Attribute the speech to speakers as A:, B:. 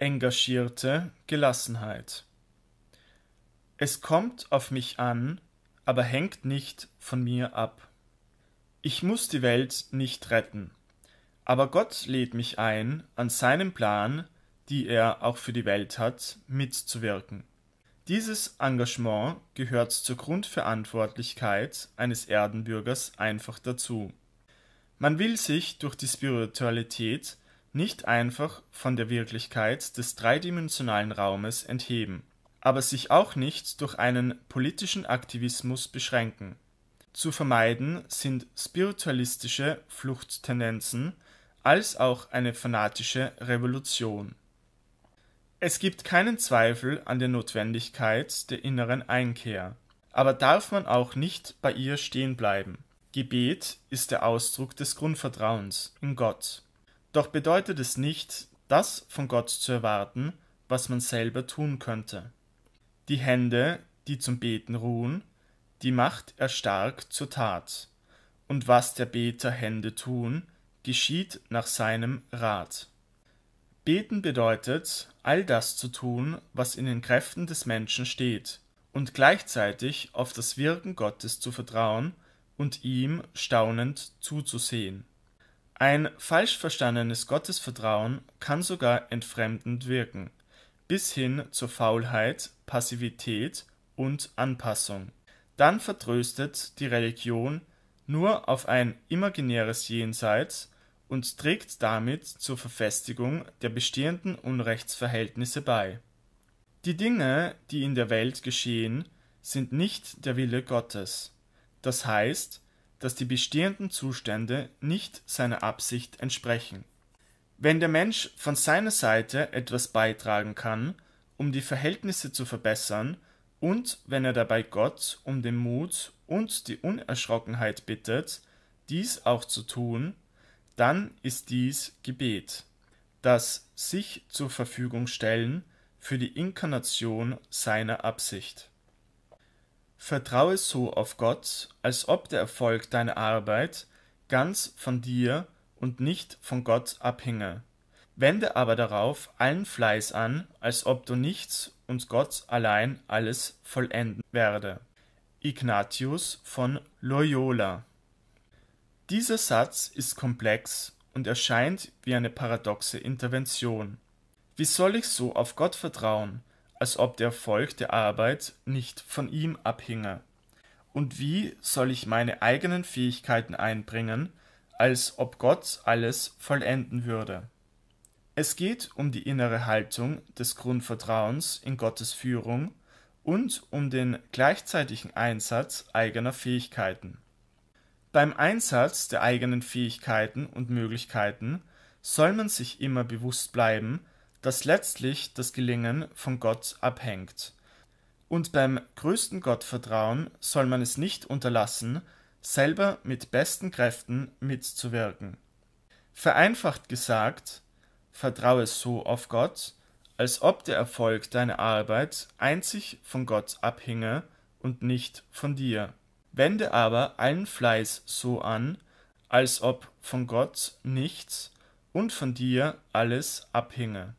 A: engagierte Gelassenheit. Es kommt auf mich an, aber hängt nicht von mir ab. Ich muss die Welt nicht retten, aber Gott lädt mich ein, an seinem Plan, die er auch für die Welt hat, mitzuwirken. Dieses Engagement gehört zur Grundverantwortlichkeit eines Erdenbürgers einfach dazu. Man will sich durch die Spiritualität nicht einfach von der Wirklichkeit des dreidimensionalen Raumes entheben, aber sich auch nicht durch einen politischen Aktivismus beschränken. Zu vermeiden sind spiritualistische Fluchttendenzen als auch eine fanatische Revolution. Es gibt keinen Zweifel an der Notwendigkeit der inneren Einkehr, aber darf man auch nicht bei ihr stehen bleiben. Gebet ist der Ausdruck des Grundvertrauens in Gott. Doch bedeutet es nicht, das von Gott zu erwarten, was man selber tun könnte. Die Hände, die zum Beten ruhen, die macht er stark zur Tat, und was der Beter Hände tun, geschieht nach seinem Rat. Beten bedeutet, all das zu tun, was in den Kräften des Menschen steht, und gleichzeitig auf das Wirken Gottes zu vertrauen und ihm staunend zuzusehen. Ein falsch verstandenes Gottesvertrauen kann sogar entfremdend wirken, bis hin zur Faulheit, Passivität und Anpassung. Dann vertröstet die Religion nur auf ein imaginäres Jenseits und trägt damit zur Verfestigung der bestehenden Unrechtsverhältnisse bei. Die Dinge, die in der Welt geschehen, sind nicht der Wille Gottes. Das heißt, dass die bestehenden Zustände nicht seiner Absicht entsprechen. Wenn der Mensch von seiner Seite etwas beitragen kann, um die Verhältnisse zu verbessern, und wenn er dabei Gott um den Mut und die Unerschrockenheit bittet, dies auch zu tun, dann ist dies Gebet, das sich zur Verfügung stellen für die Inkarnation seiner Absicht. Vertraue so auf Gott, als ob der Erfolg deiner Arbeit ganz von dir und nicht von Gott abhinge. Wende aber darauf allen Fleiß an, als ob du nichts und Gott allein alles vollenden werde. Ignatius von Loyola Dieser Satz ist komplex und erscheint wie eine paradoxe Intervention. Wie soll ich so auf Gott vertrauen, als ob der Erfolg der Arbeit nicht von ihm abhinge. Und wie soll ich meine eigenen Fähigkeiten einbringen, als ob Gott alles vollenden würde? Es geht um die innere Haltung des Grundvertrauens in Gottes Führung und um den gleichzeitigen Einsatz eigener Fähigkeiten. Beim Einsatz der eigenen Fähigkeiten und Möglichkeiten soll man sich immer bewusst bleiben, dass letztlich das Gelingen von Gott abhängt. Und beim größten Gottvertrauen soll man es nicht unterlassen, selber mit besten Kräften mitzuwirken. Vereinfacht gesagt, vertraue so auf Gott, als ob der Erfolg deiner Arbeit einzig von Gott abhinge und nicht von dir. Wende aber allen Fleiß so an, als ob von Gott nichts und von dir alles abhinge.